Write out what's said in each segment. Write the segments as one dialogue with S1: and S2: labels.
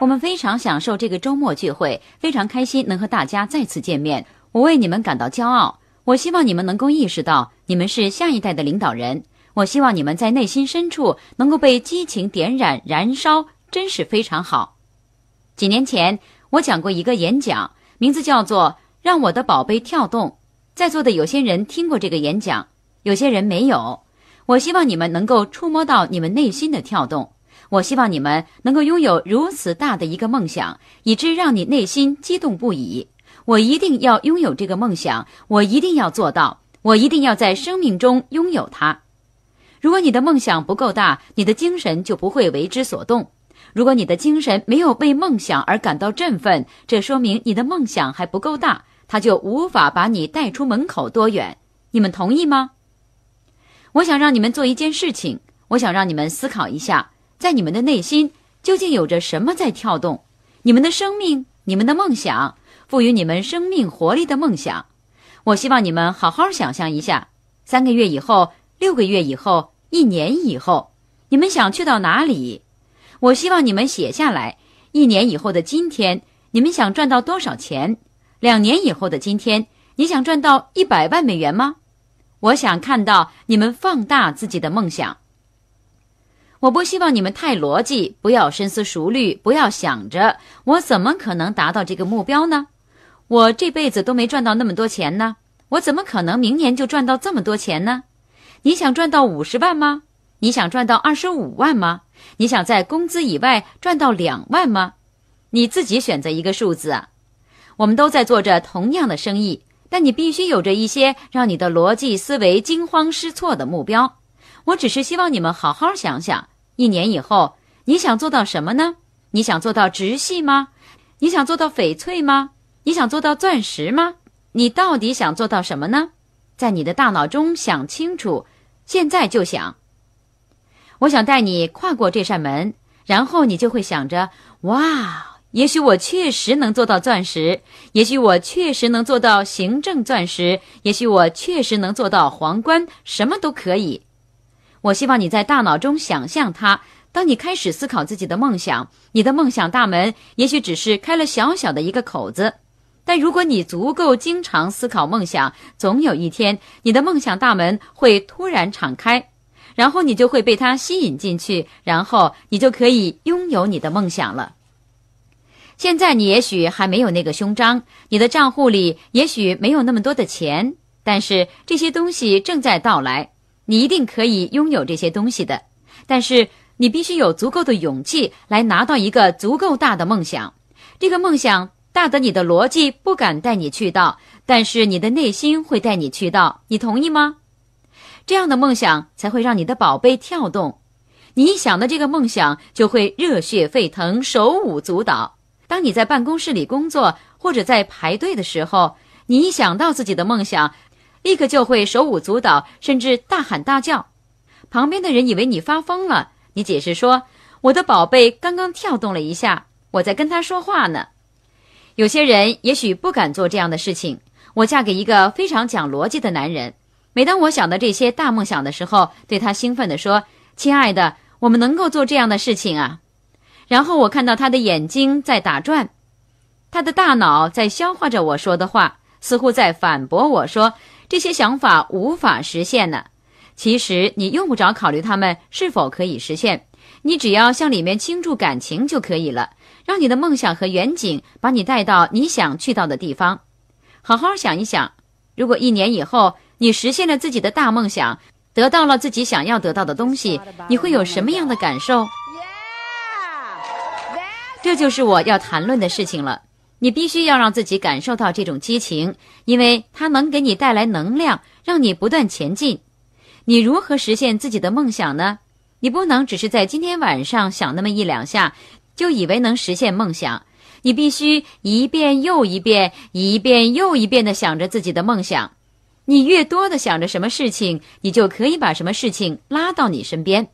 S1: 我们非常享受这个周末聚会，非常开心能和大家再次见面。我为你们感到骄傲。我希望你们能够意识到，你们是下一代的领导人。我希望你们在内心深处能够被激情点燃、燃烧，真是非常好。几年前我讲过一个演讲，名字叫做《让我的宝贝跳动》。在座的有些人听过这个演讲，有些人没有。我希望你们能够触摸到你们内心的跳动。我希望你们能够拥有如此大的一个梦想，以致让你内心激动不已。我一定要拥有这个梦想，我一定要做到，我一定要在生命中拥有它。如果你的梦想不够大，你的精神就不会为之所动。如果你的精神没有为梦想而感到振奋，这说明你的梦想还不够大，它就无法把你带出门口多远。你们同意吗？我想让你们做一件事情，我想让你们思考一下。在你们的内心究竟有着什么在跳动？你们的生命，你们的梦想，赋予你们生命活力的梦想。我希望你们好好想象一下：三个月以后、六个月以后、一年以后，你们想去到哪里？我希望你们写下来。一年以后的今天，你们想赚到多少钱？两年以后的今天，你想赚到一百万美元吗？我想看到你们放大自己的梦想。我不希望你们太逻辑，不要深思熟虑，不要想着我怎么可能达到这个目标呢？我这辈子都没赚到那么多钱呢，我怎么可能明年就赚到这么多钱呢？你想赚到五十万吗？你想赚到二十五万吗？你想在工资以外赚到两万吗？你自己选择一个数字啊！我们都在做着同样的生意，但你必须有着一些让你的逻辑思维惊慌失措的目标。我只是希望你们好好想想。一年以后，你想做到什么呢？你想做到直系吗？你想做到翡翠吗？你想做到钻石吗？你到底想做到什么呢？在你的大脑中想清楚，现在就想。我想带你跨过这扇门，然后你就会想着：哇，也许我确实能做到钻石，也许我确实能做到行政钻石，也许我确实能做到皇冠，什么都可以。我希望你在大脑中想象它。当你开始思考自己的梦想，你的梦想大门也许只是开了小小的一个口子。但如果你足够经常思考梦想，总有一天你的梦想大门会突然敞开，然后你就会被它吸引进去，然后你就可以拥有你的梦想了。现在你也许还没有那个胸章，你的账户里也许没有那么多的钱，但是这些东西正在到来。你一定可以拥有这些东西的，但是你必须有足够的勇气来拿到一个足够大的梦想。这个梦想大得你的逻辑不敢带你去到，但是你的内心会带你去到。你同意吗？这样的梦想才会让你的宝贝跳动。你一想到这个梦想，就会热血沸腾，手舞足蹈。当你在办公室里工作或者在排队的时候，你一想到自己的梦想。立刻就会手舞足蹈，甚至大喊大叫。旁边的人以为你发疯了。你解释说：“我的宝贝刚刚跳动了一下，我在跟他说话呢。”有些人也许不敢做这样的事情。我嫁给一个非常讲逻辑的男人。每当我想到这些大梦想的时候，对他兴奋地说：“亲爱的，我们能够做这样的事情啊！”然后我看到他的眼睛在打转，他的大脑在消化着我说的话，似乎在反驳我说。这些想法无法实现呢？其实你用不着考虑他们是否可以实现，你只要向里面倾注感情就可以了，让你的梦想和远景把你带到你想去到的地方。好好想一想，如果一年以后你实现了自己的大梦想，得到了自己想要得到的东西，你会有什么样的感受？这就是我要谈论的事情了。你必须要让自己感受到这种激情，因为它能给你带来能量，让你不断前进。你如何实现自己的梦想呢？你不能只是在今天晚上想那么一两下，就以为能实现梦想。你必须一遍又一遍、一遍又一遍地想着自己的梦想。你越多地想着什么事情，你就可以把什么事情拉到你身边。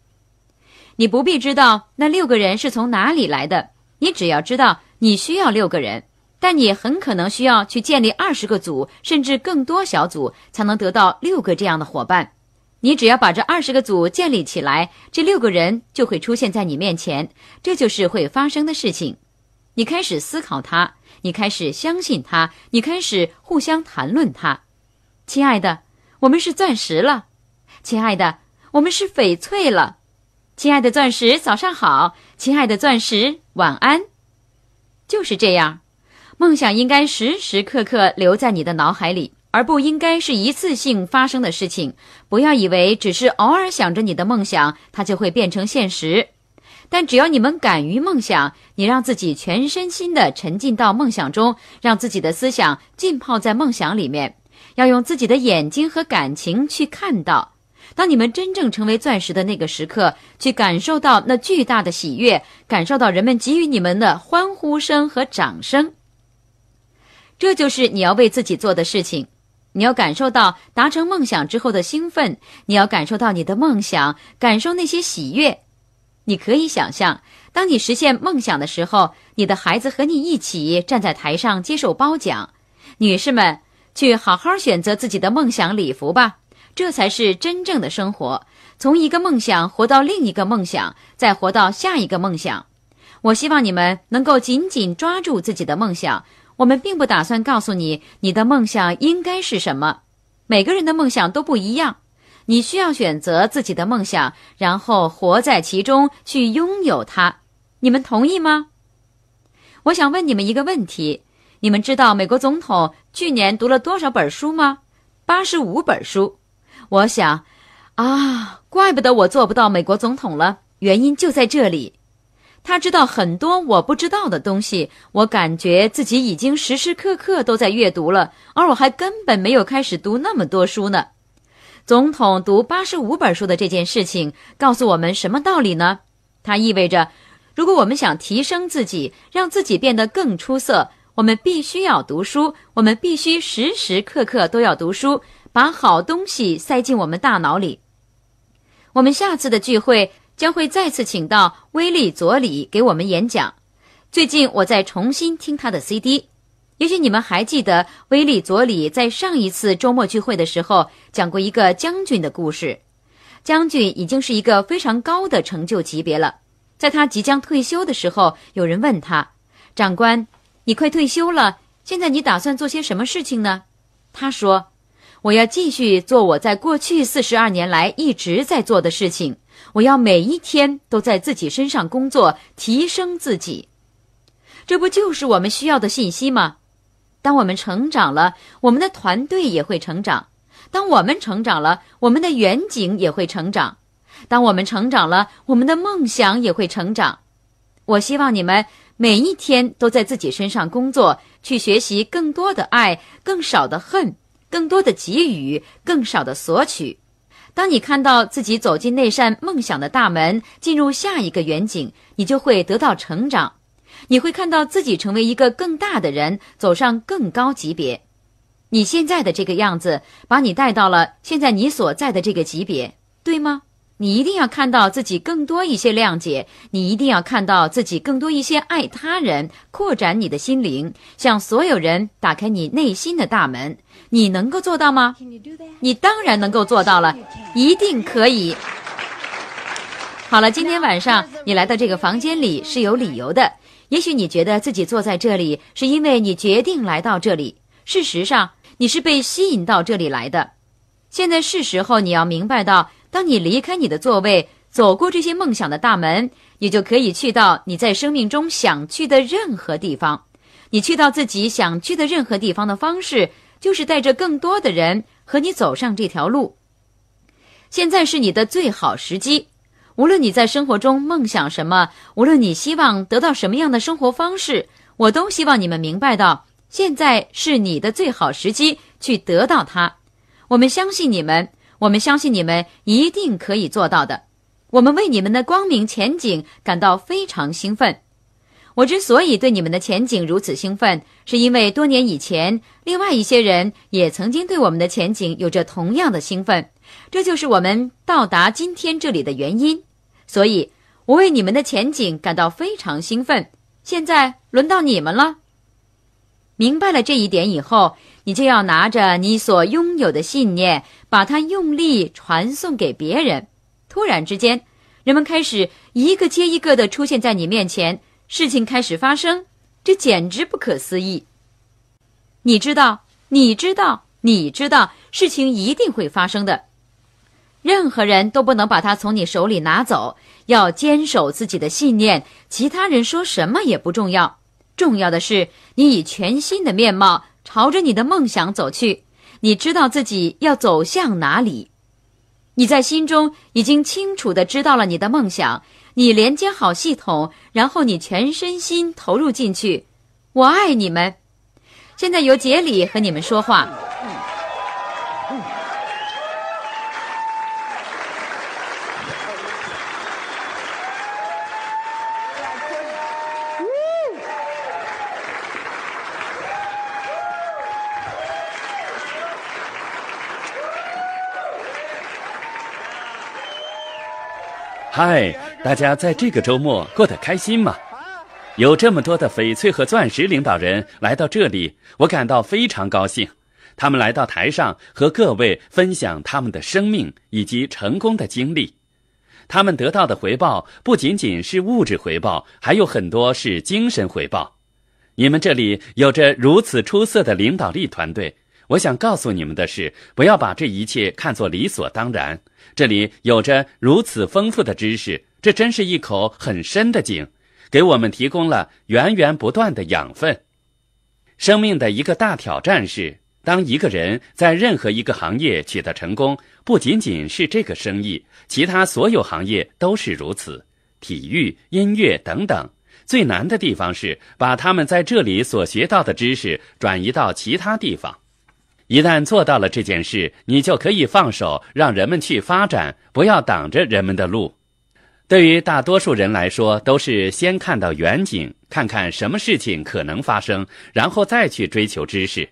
S1: 你不必知道那六个人是从哪里来的，你只要知道你需要六个人。但你很可能需要去建立二十个组，甚至更多小组，才能得到六个这样的伙伴。你只要把这二十个组建立起来，这六个人就会出现在你面前。这就是会发生的事情。你开始思考它，你开始相信它，你开始互相谈论它。亲爱的，我们是钻石了。亲爱的，我们是翡翠了。亲爱的钻石，早上好。亲爱的钻石，晚安。就是这样。梦想应该时时刻刻留在你的脑海里，而不应该是一次性发生的事情。不要以为只是偶尔想着你的梦想，它就会变成现实。但只要你们敢于梦想，你让自己全身心地沉浸到梦想中，让自己的思想浸泡在梦想里面，要用自己的眼睛和感情去看到。当你们真正成为钻石的那个时刻，去感受到那巨大的喜悦，感受到人们给予你们的欢呼声和掌声。这就是你要为自己做的事情，你要感受到达成梦想之后的兴奋，你要感受到你的梦想，感受那些喜悦。你可以想象，当你实现梦想的时候，你的孩子和你一起站在台上接受褒奖。女士们，去好好选择自己的梦想礼服吧，这才是真正的生活。从一个梦想活到另一个梦想，再活到下一个梦想。我希望你们能够紧紧抓住自己的梦想。我们并不打算告诉你你的梦想应该是什么，每个人的梦想都不一样。你需要选择自己的梦想，然后活在其中去拥有它。你们同意吗？我想问你们一个问题：你们知道美国总统去年读了多少本书吗？八十五本书。我想，啊，怪不得我做不到美国总统了，原因就在这里。他知道很多我不知道的东西，我感觉自己已经时时刻刻都在阅读了，而我还根本没有开始读那么多书呢。总统读八十五本书的这件事情告诉我们什么道理呢？它意味着，如果我们想提升自己，让自己变得更出色，我们必须要读书，我们必须时时刻刻都要读书，把好东西塞进我们大脑里。我们下次的聚会。将会再次请到威利·佐里给我们演讲。最近我在重新听他的 CD，也许你们还记得威利·佐里在上一次周末聚会的时候讲过一个将军的故事。将军已经是一个非常高的成就级别了。在他即将退休的时候，有人问他：“长官，你快退休了，现在你打算做些什么事情呢？”他说：“我要继续做我在过去四十二年来一直在做的事情。”我要每一天都在自己身上工作，提升自己，这不就是我们需要的信息吗？当我们成长了，我们的团队也会成长；当我们成长了，我们的远景也会成长；当我们成长了，我们的梦想也会成长。我希望你们每一天都在自己身上工作，去学习更多的爱，更少的恨，更多的给予，更少的索取。当你看到自己走进那扇梦想的大门，进入下一个远景，你就会得到成长。你会看到自己成为一个更大的人，走上更高级别。你现在的这个样子，把你带到了现在你所在的这个级别，对吗？你一定要看到自己更多一些谅解，你一定要看到自己更多一些爱他人，扩展你的心灵，向所有人打开你内心的大门。你能够做到吗？你当然能够做到了，一定可以。好了，今天晚上你来到这个房间里是有理由的，也许你觉得自己坐在这里是因为你决定来到这里。事实上，你是被吸引到这里来的。现在是时候你要明白到。当你离开你的座位，走过这些梦想的大门，你就可以去到你在生命中想去的任何地方。你去到自己想去的任何地方的方式，就是带着更多的人和你走上这条路。现在是你的最好时机。无论你在生活中梦想什么，无论你希望得到什么样的生活方式，我都希望你们明白到，现在是你的最好时机去得到它。我们相信你们。我们相信你们一定可以做到的，我们为你们的光明前景感到非常兴奋。我之所以对你们的前景如此兴奋，是因为多年以前，另外一些人也曾经对我们的前景有着同样的兴奋。这就是我们到达今天这里的原因。所以，我为你们的前景感到非常兴奋。现在轮到你们了。明白了这一点以后。你就要拿着你所拥有的信念，把它用力传送给别人。突然之间，人们开始一个接一个的出现在你面前，事情开始发生，这简直不可思议。你知道，你知道，你知道，事情一定会发生的。任何人都不能把它从你手里拿走，要坚守自己的信念。其他人说什么也不重要，重要的是你以全新的面貌。朝着你的梦想走去，你知道自己要走向哪里，你在心中已经清楚的知道了你的梦想，你连接好系统，然后你全身心投入进去。我爱你们，现在由杰里和你们说话。
S2: 嗨，大家在这个周末过得开心吗？有这么多的翡翠和钻石领导人来到这里，我感到非常高兴。他们来到台上和各位分享他们的生命以及成功的经历，他们得到的回报不仅仅是物质回报，还有很多是精神回报。你们这里有着如此出色的领导力团队。我想告诉你们的是，不要把这一切看作理所当然。这里有着如此丰富的知识，这真是一口很深的井，给我们提供了源源不断的养分。生命的一个大挑战是，当一个人在任何一个行业取得成功，不仅仅是这个生意，其他所有行业都是如此。体育、音乐等等，最难的地方是把他们在这里所学到的知识转移到其他地方。一旦做到了这件事，你就可以放手，让人们去发展，不要挡着人们的路。对于大多数人来说，都是先看到远景，看看什么事情可能发生，然后再去追求知识。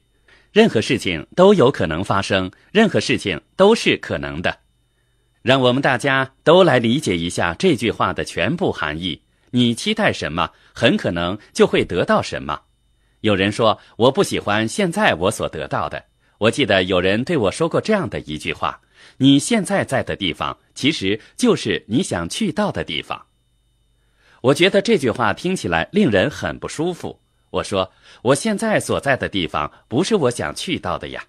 S2: 任何事情都有可能发生，任何事情都是可能的。让我们大家都来理解一下这句话的全部含义。你期待什么，很可能就会得到什么。有人说：“我不喜欢现在我所得到的。”我记得有人对我说过这样的一句话：“你现在在的地方，其实就是你想去到的地方。”我觉得这句话听起来令人很不舒服。我说：“我现在所在的地方，不是我想去到的呀。”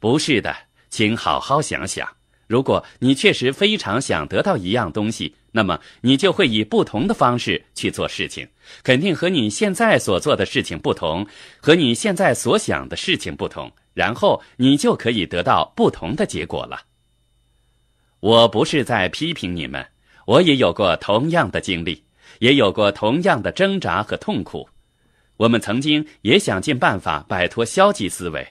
S2: 不是的，请好好想想。如果你确实非常想得到一样东西，那么你就会以不同的方式去做事情，肯定和你现在所做的事情不同，和你现在所想的事情不同。然后你就可以得到不同的结果了。我不是在批评你们，我也有过同样的经历，也有过同样的挣扎和痛苦。我们曾经也想尽办法摆脱消极思维，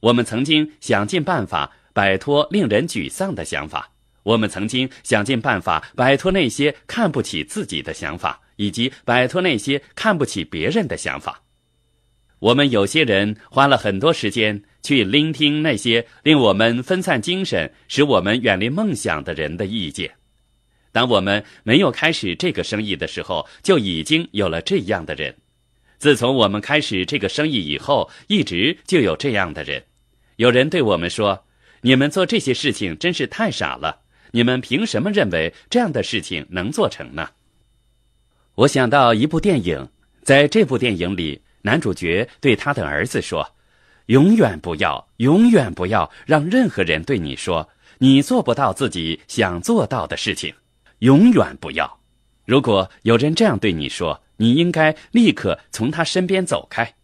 S2: 我们曾经想尽办法摆脱令人沮丧的想法，我们曾经想尽办法摆脱那些看不起自己的想法，以及摆脱那些看不起别人的想法。我们有些人花了很多时间去聆听那些令我们分散精神、使我们远离梦想的人的意见。当我们没有开始这个生意的时候，就已经有了这样的人；自从我们开始这个生意以后，一直就有这样的人。有人对我们说：“你们做这些事情真是太傻了！你们凭什么认为这样的事情能做成呢？”我想到一部电影，在这部电影里。男主角对他的儿子说：“永远不要，永远不要让任何人对你说你做不到自己想做到的事情。永远不要。如果有人这样对你说，你应该立刻从他身边走开。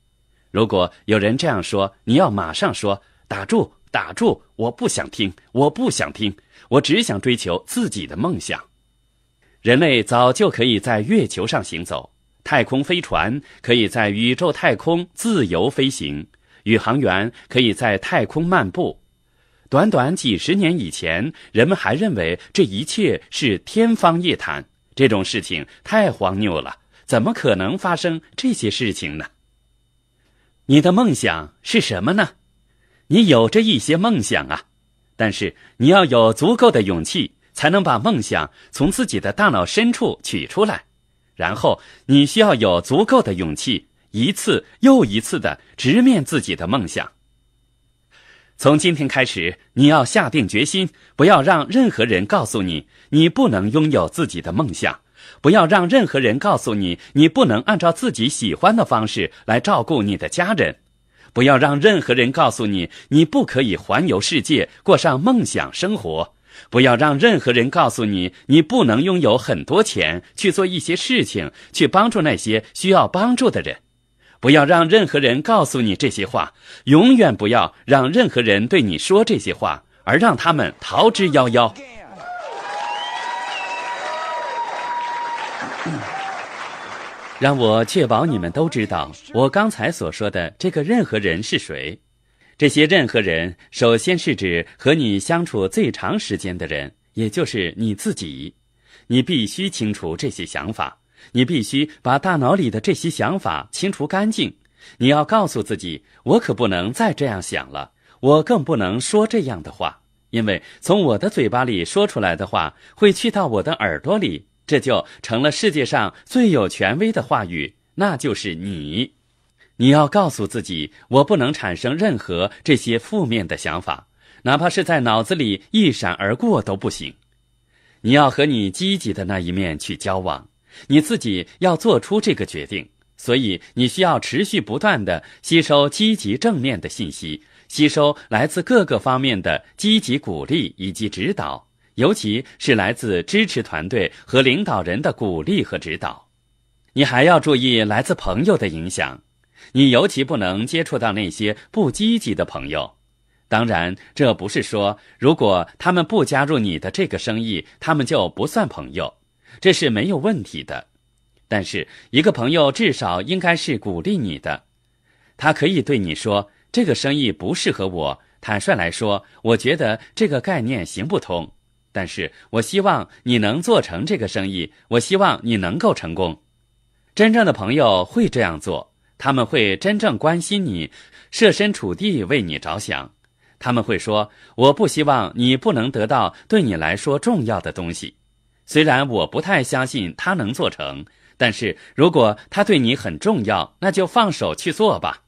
S2: 如果有人这样说，你要马上说：打住，打住！我不想听，我不想听。我只想追求自己的梦想。人类早就可以在月球上行走。”太空飞船可以在宇宙太空自由飞行，宇航员可以在太空漫步。短短几十年以前，人们还认为这一切是天方夜谭，这种事情太荒谬了，怎么可能发生这些事情呢？你的梦想是什么呢？你有着一些梦想啊，但是你要有足够的勇气，才能把梦想从自己的大脑深处取出来。然后，你需要有足够的勇气，一次又一次的直面自己的梦想。从今天开始，你要下定决心，不要让任何人告诉你你不能拥有自己的梦想，不要让任何人告诉你你不能按照自己喜欢的方式来照顾你的家人，不要让任何人告诉你你不可以环游世界，过上梦想生活。不要让任何人告诉你，你不能拥有很多钱去做一些事情，去帮助那些需要帮助的人。不要让任何人告诉你这些话。永远不要让任何人对你说这些话，而让他们逃之夭夭。让我确保你们都知道，我刚才所说的这个任何人是谁。这些任何人，首先是指和你相处最长时间的人，也就是你自己。你必须清除这些想法，你必须把大脑里的这些想法清除干净。你要告诉自己，我可不能再这样想了，我更不能说这样的话，因为从我的嘴巴里说出来的话，会去到我的耳朵里，这就成了世界上最有权威的话语，那就是你。你要告诉自己，我不能产生任何这些负面的想法，哪怕是在脑子里一闪而过都不行。你要和你积极的那一面去交往，你自己要做出这个决定。所以，你需要持续不断的吸收积极正面的信息，吸收来自各个方面的积极鼓励以及指导，尤其是来自支持团队和领导人的鼓励和指导。你还要注意来自朋友的影响。你尤其不能接触到那些不积极的朋友。当然，这不是说如果他们不加入你的这个生意，他们就不算朋友，这是没有问题的。但是，一个朋友至少应该是鼓励你的。他可以对你说：“这个生意不适合我。”坦率来说，我觉得这个概念行不通。但是，我希望你能做成这个生意。我希望你能够成功。真正的朋友会这样做。他们会真正关心你，设身处地为你着想。他们会说：“我不希望你不能得到对你来说重要的东西。”虽然我不太相信他能做成，但是如果他对你很重要，那就放手去做吧。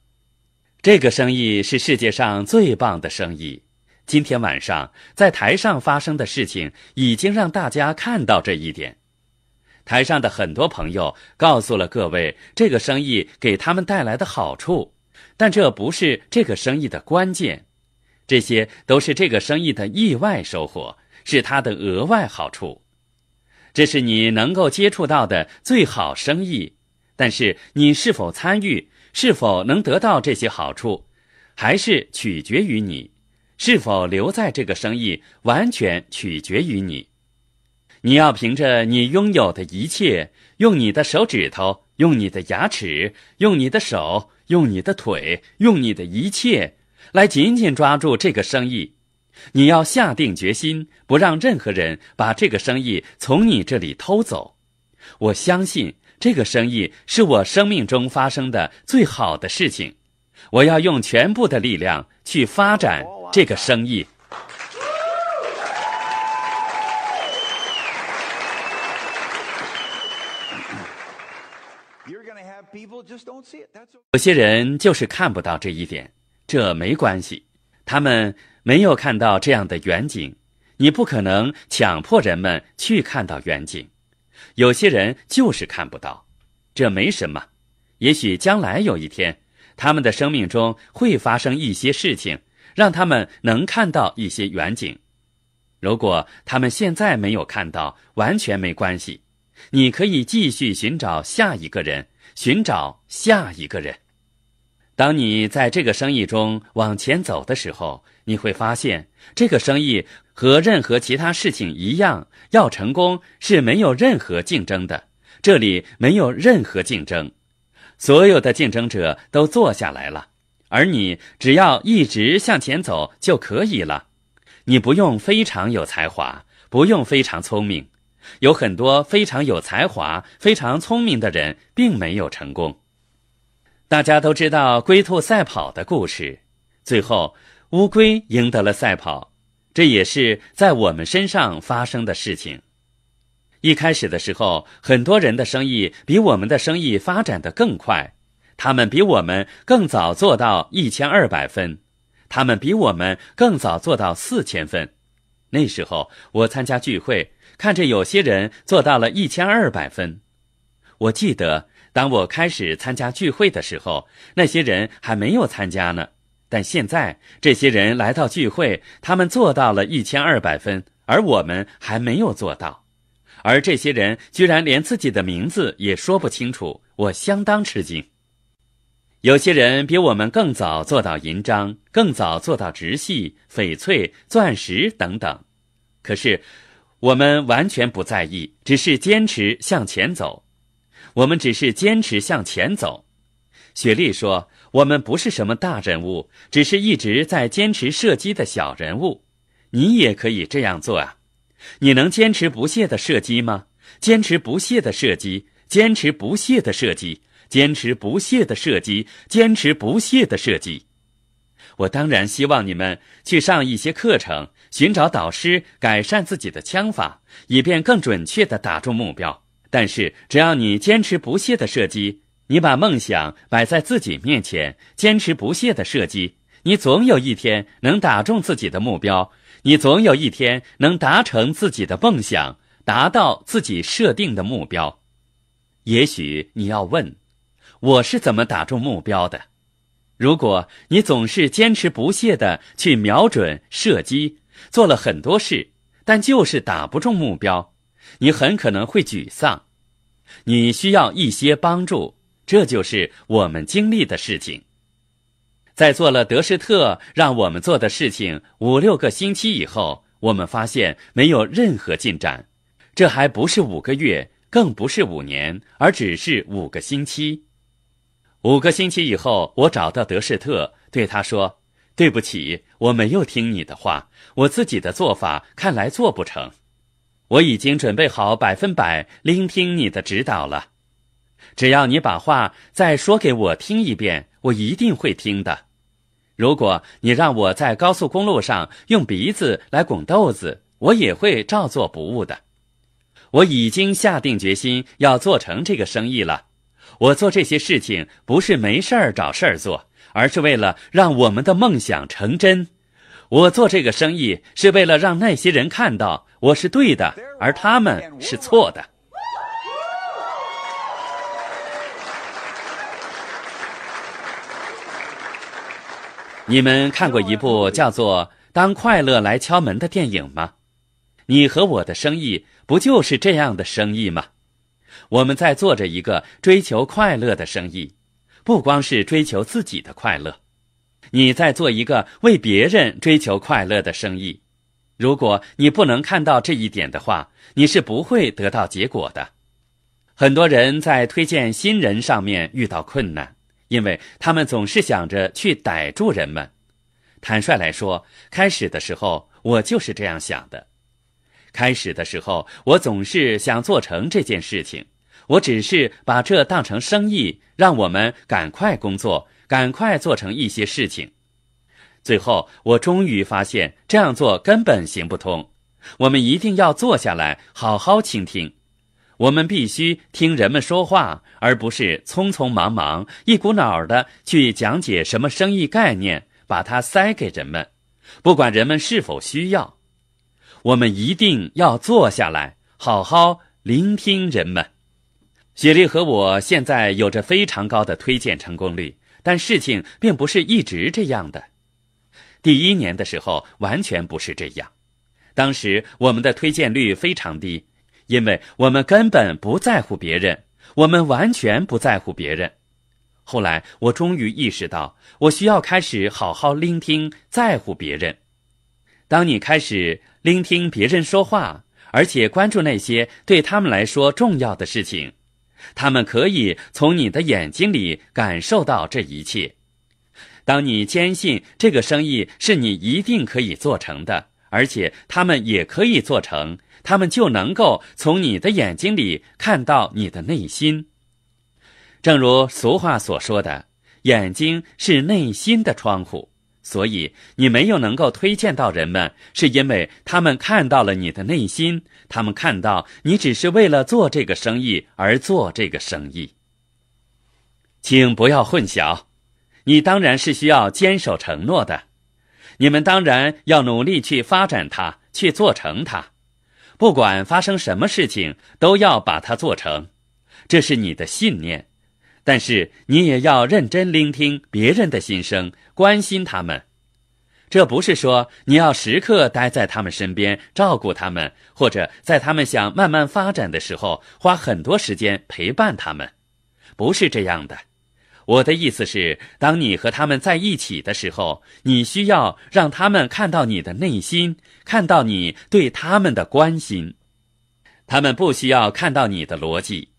S2: 这个生意是世界上最棒的生意。今天晚上在台上发生的事情，已经让大家看到这一点。台上的很多朋友告诉了各位这个生意给他们带来的好处，但这不是这个生意的关键，这些都是这个生意的意外收获，是他的额外好处。这是你能够接触到的最好生意，但是你是否参与，是否能得到这些好处，还是取决于你是否留在这个生意，完全取决于你。你要凭着你拥有的一切，用你的手指头，用你的牙齿，用你的手，用你的腿，用你的一切，来紧紧抓住这个生意。你要下定决心，不让任何人把这个生意从你这里偷走。我相信这个生意是我生命中发生的最好的事情。我要用全部的力量去发展这个生意。有些人就是看不到这一点，这没关系。他们没有看到这样的远景，你不可能强迫人们去看到远景。有些人就是看不到，这没什么。也许将来有一天，他们的生命中会发生一些事情，让他们能看到一些远景。如果他们现在没有看到，完全没关系。你可以继续寻找下一个人。寻找下一个人。当你在这个生意中往前走的时候，你会发现这个生意和任何其他事情一样，要成功是没有任何竞争的。这里没有任何竞争，所有的竞争者都坐下来了，而你只要一直向前走就可以了。你不用非常有才华，不用非常聪明。有很多非常有才华、非常聪明的人，并没有成功。大家都知道龟兔赛跑的故事，最后乌龟赢得了赛跑。这也是在我们身上发生的事情。一开始的时候，很多人的生意比我们的生意发展的更快，他们比我们更早做到一千二百分，他们比我们更早做到四千分。那时候我参加聚会，看着有些人做到了一千二百分。我记得，当我开始参加聚会的时候，那些人还没有参加呢。但现在这些人来到聚会，他们做到了一千二百分，而我们还没有做到。而这些人居然连自己的名字也说不清楚，我相当吃惊。有些人比我们更早做到银章，更早做到直系、翡翠、钻石等等，可是我们完全不在意，只是坚持向前走。我们只是坚持向前走。雪莉说：“我们不是什么大人物，只是一直在坚持射击的小人物。”你也可以这样做啊！你能坚持不懈的射击吗？坚持不懈的射击，坚持不懈的射击。坚持不懈的射击，坚持不懈的射击。我当然希望你们去上一些课程，寻找导师，改善自己的枪法，以便更准确地打中目标。但是，只要你坚持不懈地射击，你把梦想摆在自己面前，坚持不懈地射击，你总有一天能打中自己的目标，你总有一天能达成自己的梦想，达到自己设定的目标。也许你要问？我是怎么打中目标的？如果你总是坚持不懈地去瞄准射击，做了很多事，但就是打不中目标，你很可能会沮丧。你需要一些帮助，这就是我们经历的事情。在做了德士特让我们做的事情五六个星期以后，我们发现没有任何进展。这还不是五个月，更不是五年，而只是五个星期。五个星期以后，我找到德士特，对他说：“对不起，我没有听你的话，我自己的做法看来做不成。我已经准备好百分百聆听你的指导了。只要你把话再说给我听一遍，我一定会听的。如果你让我在高速公路上用鼻子来拱豆子，我也会照做不误的。我已经下定决心要做成这个生意了。”我做这些事情不是没事儿找事儿做，而是为了让我们的梦想成真。我做这个生意是为了让那些人看到我是对的，而他们是错的。你们看过一部叫做《当快乐来敲门》的电影吗？你和我的生意不就是这样的生意吗？我们在做着一个追求快乐的生意，不光是追求自己的快乐。你在做一个为别人追求快乐的生意。如果你不能看到这一点的话，你是不会得到结果的。很多人在推荐新人上面遇到困难，因为他们总是想着去逮住人们。坦率来说，开始的时候我就是这样想的。开始的时候我总是想做成这件事情。我只是把这当成生意，让我们赶快工作，赶快做成一些事情。最后，我终于发现这样做根本行不通。我们一定要坐下来好好倾听，我们必须听人们说话，而不是匆匆忙忙一股脑的去讲解什么生意概念，把它塞给人们，不管人们是否需要。我们一定要坐下来好好聆听人们。雪莉和我现在有着非常高的推荐成功率，但事情并不是一直这样的。第一年的时候完全不是这样，当时我们的推荐率非常低，因为我们根本不在乎别人，我们完全不在乎别人。后来我终于意识到，我需要开始好好聆听、在乎别人。当你开始聆听别人说话，而且关注那些对他们来说重要的事情。他们可以从你的眼睛里感受到这一切。当你坚信这个生意是你一定可以做成的，而且他们也可以做成，他们就能够从你的眼睛里看到你的内心。正如俗话所说的：“眼睛是内心的窗户。”所以你没有能够推荐到人们，是因为他们看到了你的内心，他们看到你只是为了做这个生意而做这个生意。请不要混淆，你当然是需要坚守承诺的，你们当然要努力去发展它，去做成它，不管发生什么事情，都要把它做成，这是你的信念。但是你也要认真聆听别人的心声，关心他们。这不是说你要时刻待在他们身边照顾他们，或者在他们想慢慢发展的时候花很多时间陪伴他们，不是这样的。我的意思是，当你和他们在一起的时候，你需要让他们看到你的内心，看到你对他们的关心。他们不需要看到你的逻辑。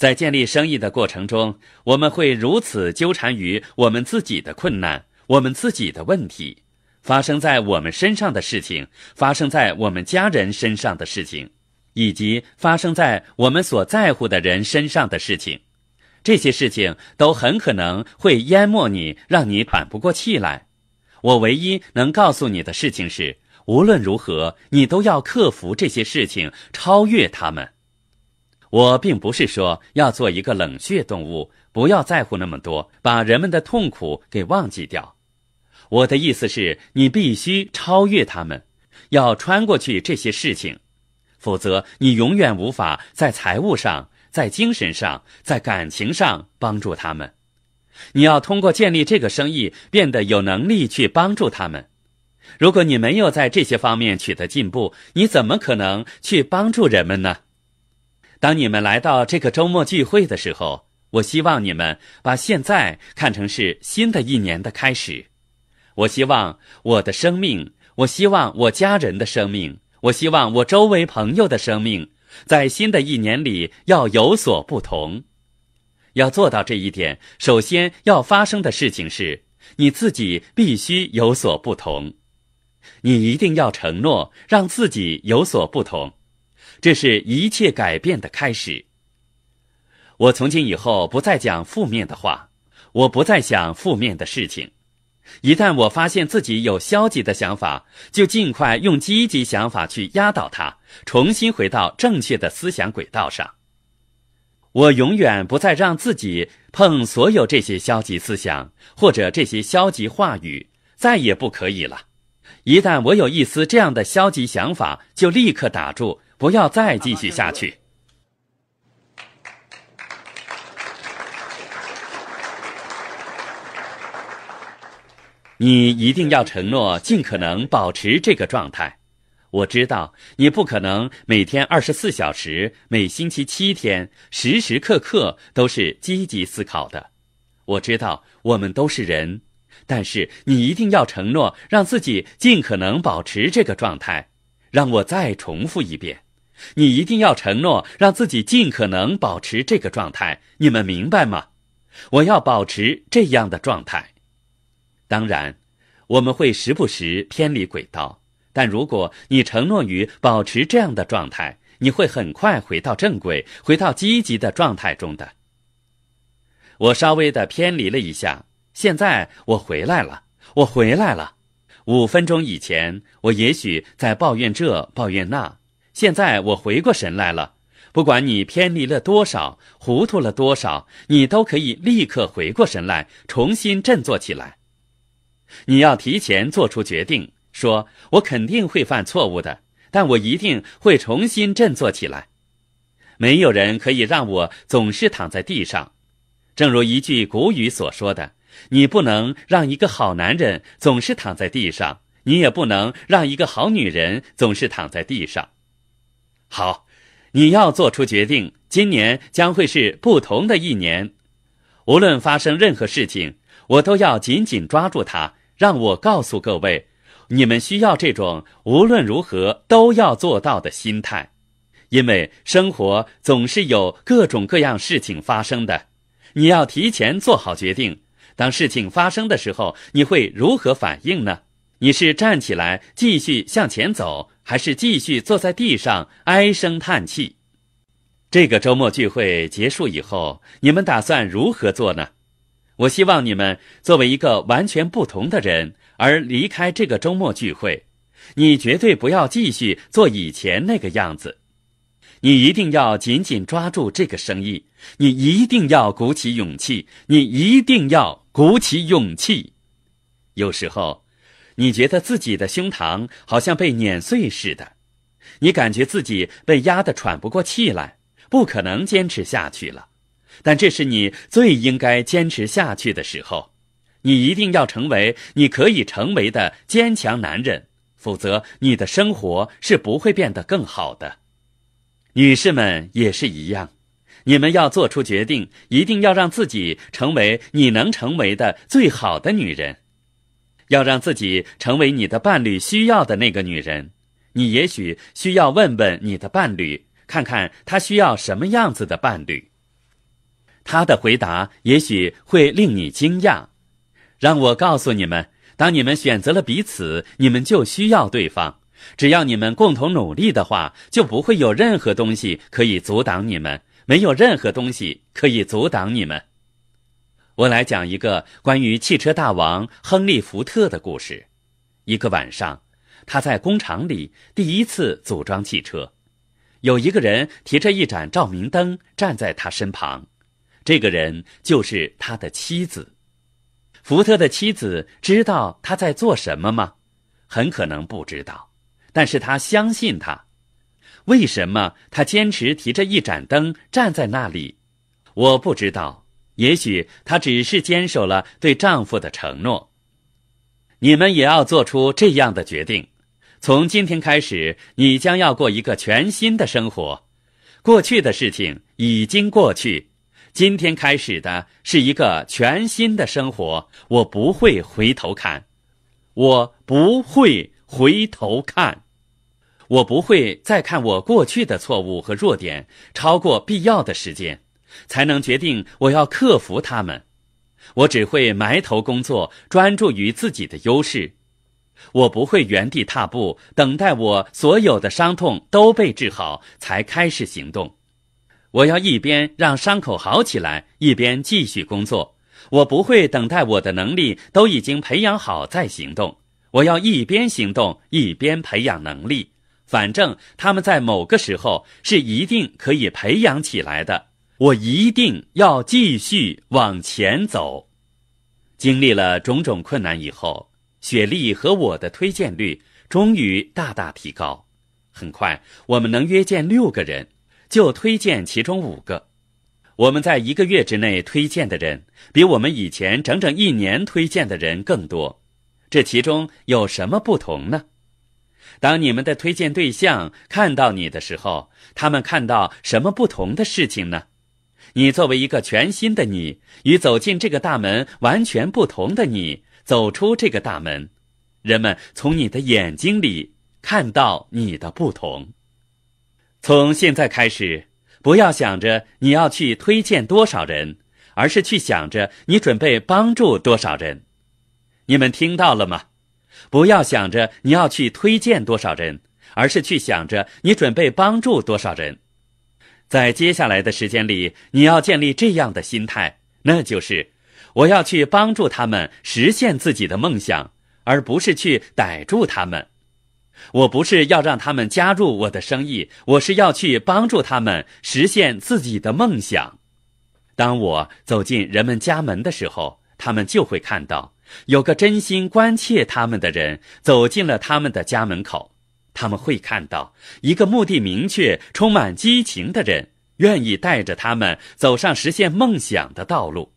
S2: 在建立生意的过程中，我们会如此纠缠于我们自己的困难、我们自己的问题，发生在我们身上的事情，发生在我们家人身上的事情，以及发生在我们所在乎的人身上的事情。这些事情都很可能会淹没你，让你喘不过气来。我唯一能告诉你的事情是，无论如何，你都要克服这些事情，超越他们。我并不是说要做一个冷血动物，不要在乎那么多，把人们的痛苦给忘记掉。我的意思是，你必须超越他们，要穿过去这些事情，否则你永远无法在财务上、在精神上、在感情上帮助他们。你要通过建立这个生意，变得有能力去帮助他们。如果你没有在这些方面取得进步，你怎么可能去帮助人们呢？当你们来到这个周末聚会的时候，我希望你们把现在看成是新的一年的开始。我希望我的生命，我希望我家人的生命，我希望我周围朋友的生命，在新的一年里要有所不同。要做到这一点，首先要发生的事情是，你自己必须有所不同。你一定要承诺让自己有所不同。这是一切改变的开始。我从今以后不再讲负面的话，我不再想负面的事情。一旦我发现自己有消极的想法，就尽快用积极想法去压倒它，重新回到正确的思想轨道上。我永远不再让自己碰所有这些消极思想或者这些消极话语，再也不可以了。一旦我有一丝这样的消极想法，就立刻打住。不要再继续下去。你一定要承诺，尽可能保持这个状态。我知道你不可能每天二十四小时、每星期七天、时时刻刻都是积极思考的。我知道我们都是人，但是你一定要承诺，让自己尽可能保持这个状态。让我再重复一遍。你一定要承诺，让自己尽可能保持这个状态。你们明白吗？我要保持这样的状态。当然，我们会时不时偏离轨道，但如果你承诺于保持这样的状态，你会很快回到正轨，回到积极的状态中的。我稍微的偏离了一下，现在我回来了，我回来了。五分钟以前，我也许在抱怨这，抱怨那。现在我回过神来了，不管你偏离了多少、糊涂了多少，你都可以立刻回过神来，重新振作起来。你要提前做出决定，说我肯定会犯错误的，但我一定会重新振作起来。没有人可以让我总是躺在地上。正如一句古语所说的：“你不能让一个好男人总是躺在地上，你也不能让一个好女人总是躺在地上。”好，你要做出决定。今年将会是不同的一年，无论发生任何事情，我都要紧紧抓住它。让我告诉各位，你们需要这种无论如何都要做到的心态，因为生活总是有各种各样事情发生的。你要提前做好决定。当事情发生的时候，你会如何反应呢？你是站起来继续向前走，还是继续坐在地上唉声叹气？这个周末聚会结束以后，你们打算如何做呢？我希望你们作为一个完全不同的人而离开这个周末聚会。你绝对不要继续做以前那个样子。你一定要紧紧抓住这个生意。你一定要鼓起勇气。你一定要鼓起勇气。有时候。你觉得自己的胸膛好像被碾碎似的，你感觉自己被压得喘不过气来，不可能坚持下去了。但这是你最应该坚持下去的时候，你一定要成为你可以成为的坚强男人，否则你的生活是不会变得更好的。女士们也是一样，你们要做出决定，一定要让自己成为你能成为的最好的女人。要让自己成为你的伴侣需要的那个女人，你也许需要问问你的伴侣，看看他需要什么样子的伴侣。他的回答也许会令你惊讶。让我告诉你们，当你们选择了彼此，你们就需要对方。只要你们共同努力的话，就不会有任何东西可以阻挡你们，没有任何东西可以阻挡你们。我来讲一个关于汽车大王亨利·福特的故事。一个晚上，他在工厂里第一次组装汽车，有一个人提着一盏照明灯站在他身旁，这个人就是他的妻子。福特的妻子知道他在做什么吗？很可能不知道，但是他相信他。为什么他坚持提着一盏灯站在那里？我不知道。也许她只是坚守了对丈夫的承诺。你们也要做出这样的决定。从今天开始，你将要过一个全新的生活。过去的事情已经过去，今天开始的是一个全新的生活。我不会回头看，我不会回头看，我不会再看我过去的错误和弱点超过必要的时间。才能决定我要克服他们。我只会埋头工作，专注于自己的优势。我不会原地踏步，等待我所有的伤痛都被治好才开始行动。我要一边让伤口好起来，一边继续工作。我不会等待我的能力都已经培养好再行动。我要一边行动一边培养能力。反正他们在某个时候是一定可以培养起来的。我一定要继续往前走。经历了种种困难以后，雪莉和我的推荐率终于大大提高。很快，我们能约见六个人，就推荐其中五个。我们在一个月之内推荐的人，比我们以前整整一年推荐的人更多。这其中有什么不同呢？当你们的推荐对象看到你的时候，他们看到什么不同的事情呢？你作为一个全新的你，与走进这个大门完全不同的你走出这个大门，人们从你的眼睛里看到你的不同。从现在开始，不要想着你要去推荐多少人，而是去想着你准备帮助多少人。你们听到了吗？不要想着你要去推荐多少人，而是去想着你准备帮助多少人。在接下来的时间里，你要建立这样的心态，那就是：我要去帮助他们实现自己的梦想，而不是去逮住他们。我不是要让他们加入我的生意，我是要去帮助他们实现自己的梦想。当我走进人们家门的时候，他们就会看到有个真心关切他们的人走进了他们的家门口。他们会看到一个目的明确、充满激情的人，愿意带着他们走上实现梦想的道路。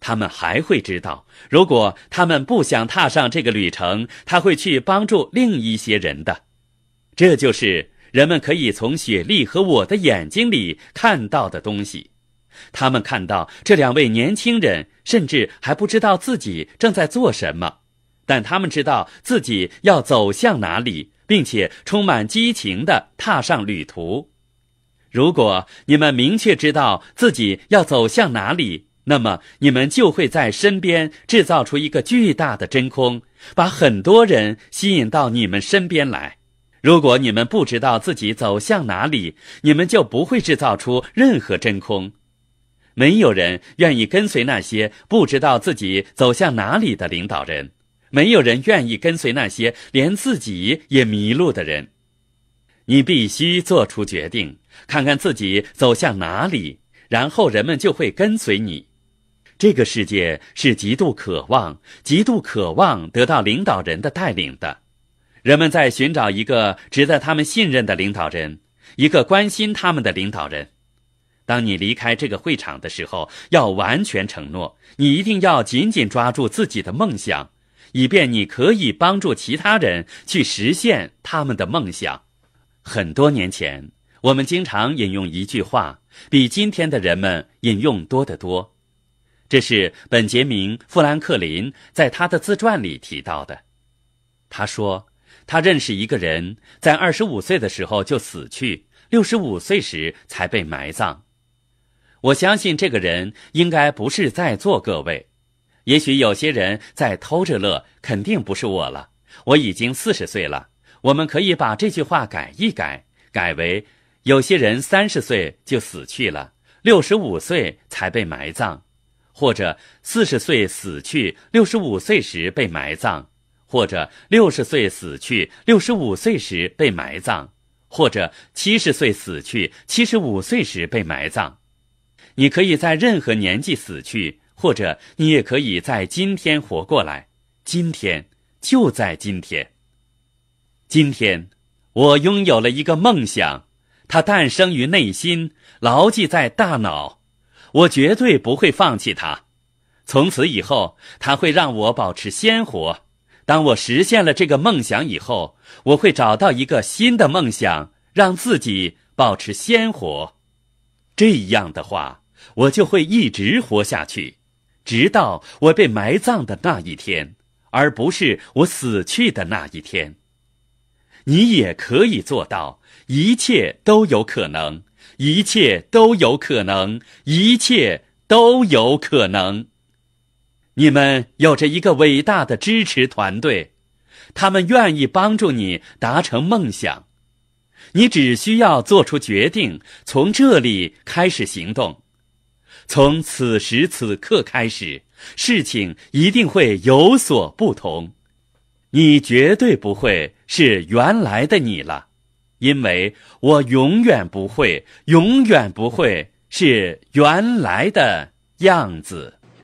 S2: 他们还会知道，如果他们不想踏上这个旅程，他会去帮助另一些人。的，这就是人们可以从雪莉和我的眼睛里看到的东西。他们看到这两位年轻人，甚至还不知道自己正在做什么，但他们知道自己要走向哪里。并且充满激情地踏上旅途。如果你们明确知道自己要走向哪里，那么你们就会在身边制造出一个巨大的真空，把很多人吸引到你们身边来。如果你们不知道自己走向哪里，你们就不会制造出任何真空。没有人愿意跟随那些不知道自己走向哪里的领导人。没有人愿意跟随那些连自己也迷路的人。你必须做出决定，看看自己走向哪里，然后人们就会跟随你。这个世界是极度渴望、极度渴望得到领导人的带领的。人们在寻找一个值得他们信任的领导人，一个关心他们的领导人。当你离开这个会场的时候，要完全承诺，你一定要紧紧抓住自己的梦想。以便你可以帮助其他人去实现他们的梦想。很多年前，我们经常引用一句话，比今天的人们引用多得多。这是本杰明·富兰克林在他的自传里提到的。他说，他认识一个人，在二十五岁的时候就死去，六十五岁时才被埋葬。我相信这个人应该不是在座各位。也许有些人在偷着乐，肯定不是我了。我已经四十岁了。我们可以把这句话改一改，改为：有些人三十岁就死去了，六十五岁才被埋葬；或者四十岁死去，六十五岁时被埋葬；或者六十岁死去，六十五岁时被埋葬；或者七十岁死去，七十五岁时被埋葬。你可以在任何年纪死去。或者你也可以在今天活过来，今天就在今天。今天，我拥有了一个梦想，它诞生于内心，牢记在大脑。我绝对不会放弃它。从此以后，它会让我保持鲜活。当我实现了这个梦想以后，我会找到一个新的梦想，让自己保持鲜活。这样的话，我就会一直活下去。直到我被埋葬的那一天，而不是我死去的那一天。你也可以做到，一切都有可能，一切都有可能，一切都有可能。你们有着一个伟大的支持团队，他们愿意帮助你达成梦想。你只需要做出决定，从这里开始行动。从此时此刻开始，事情一定会有所不同。你绝对不会是原来的你了，因为我永远不会、永远不会是原来的样子。